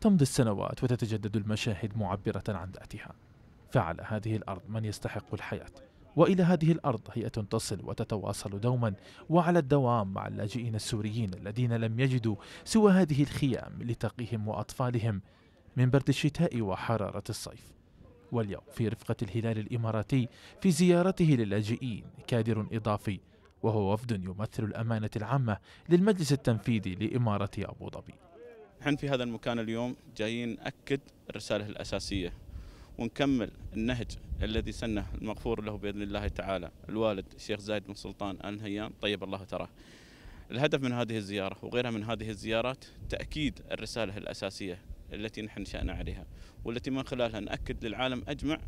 تمضي السنوات وتتجدد المشاهد معبرة عن ذاتها فعلى هذه الأرض من يستحق الحياة وإلى هذه الأرض هي تصل وتتواصل دوما وعلى الدوام مع اللاجئين السوريين الذين لم يجدوا سوى هذه الخيام لتقيهم وأطفالهم من برد الشتاء وحرارة الصيف واليوم في رفقة الهلال الإماراتي في زيارته للاجئين كادر إضافي وهو وفد يمثل الأمانة العامة للمجلس التنفيذي لإمارة أبو ظبي نحن في هذا المكان اليوم جايين نأكد الرسالة الأساسية ونكمل النهج الذي سنه المغفور له بإذن الله تعالى الوالد الشيخ زايد بن سلطان آل نهيان طيب الله تراه الهدف من هذه الزيارة وغيرها من هذه الزيارات تأكيد الرسالة الأساسية التي نحن نشأنا عليها والتي من خلالها نأكد للعالم أجمع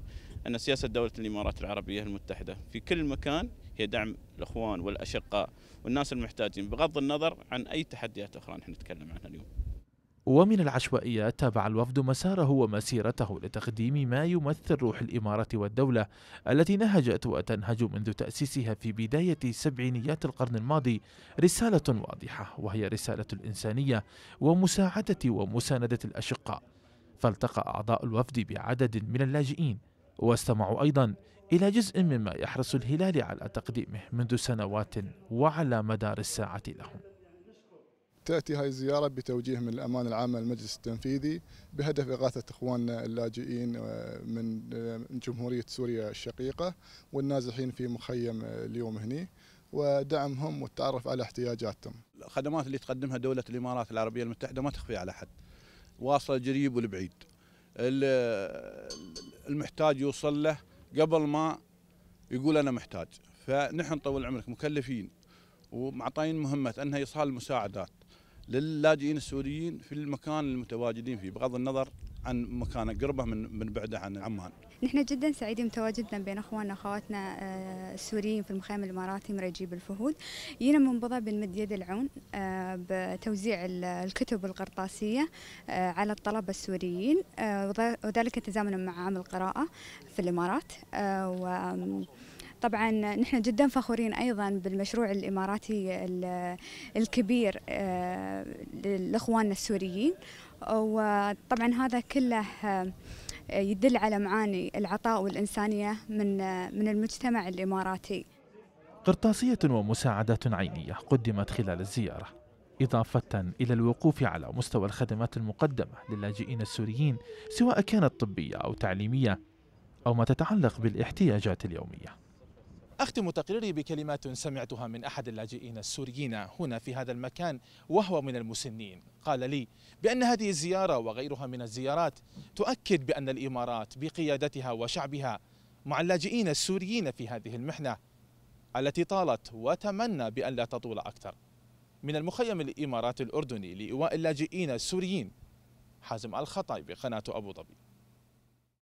أن سياسة دولة الإمارات العربية المتحدة في كل مكان هي دعم الإخوان والأشقاء والناس المحتاجين بغض النظر عن أي تحديات أخرى نحن نتكلم عنها اليوم ومن العشوائية تابع الوفد مساره ومسيرته لتقديم ما يمثل روح الإمارة والدولة التي نهجت وتنهج منذ تأسيسها في بداية سبعينيات القرن الماضي رسالة واضحة وهي رسالة الإنسانية ومساعدة ومساندة الأشقاء فالتقى أعضاء الوفد بعدد من اللاجئين واستمعوا أيضا إلى جزء مما يحرص الهلال على تقديمه منذ سنوات وعلى مدار الساعة لهم تأتي هذه الزيارة بتوجيه من الأمانة العامة للمجلس التنفيذي بهدف إغاثة إخواننا اللاجئين آه، آه، من جمهورية سوريا الشقيقة والنازحين في مخيم آه، اليوم هني ودعمهم والتعرف على احتياجاتهم الخدمات اللي تقدمها دولة الإمارات العربية المتحدة ما تخفي على حد واصلة الجريب والبعيد المحتاج يوصل له قبل ما يقول أنا محتاج فنحن طول عمرك مكلفين ومعطين مهمة أنها إيصال المساعدات للاجئين السوريين في المكان المتواجدين فيه بغض النظر عن مكانه قربه من من بعده عن عمان. نحن جدا سعيدين بتواجدنا بين اخواننا واخواتنا آه، السوريين في المخيم الاماراتي مرجيب الفهود. جينا من بضع بنمد يد العون آه، بتوزيع الكتب القرطاسيه آه، على الطلبه السوريين وذلك تزامنا مع عام القراءه في الامارات و طبعا نحن جدا فخورين ايضا بالمشروع الاماراتي الكبير آه، لاخواننا السوريين وطبعا هذا كله آه، يدل على معاني العطاء والانسانيه من آه، من المجتمع الاماراتي. قرطاسيه ومساعدات عينيه قدمت خلال الزياره. إضافة إلى الوقوف على مستوى الخدمات المقدمة للاجئين السوريين سواء كانت طبية أو تعليمية أو ما تتعلق بالاحتياجات اليومية أختم تقريري بكلمات سمعتها من أحد اللاجئين السوريين هنا في هذا المكان وهو من المسنين قال لي بأن هذه الزيارة وغيرها من الزيارات تؤكد بأن الإمارات بقيادتها وشعبها مع اللاجئين السوريين في هذه المحنة التي طالت وتمنى بأن لا تطول أكثر من المخيم الإمارات الأردني لإيواء اللاجئين السوريين حازم الخطاي قناة أبو ظبي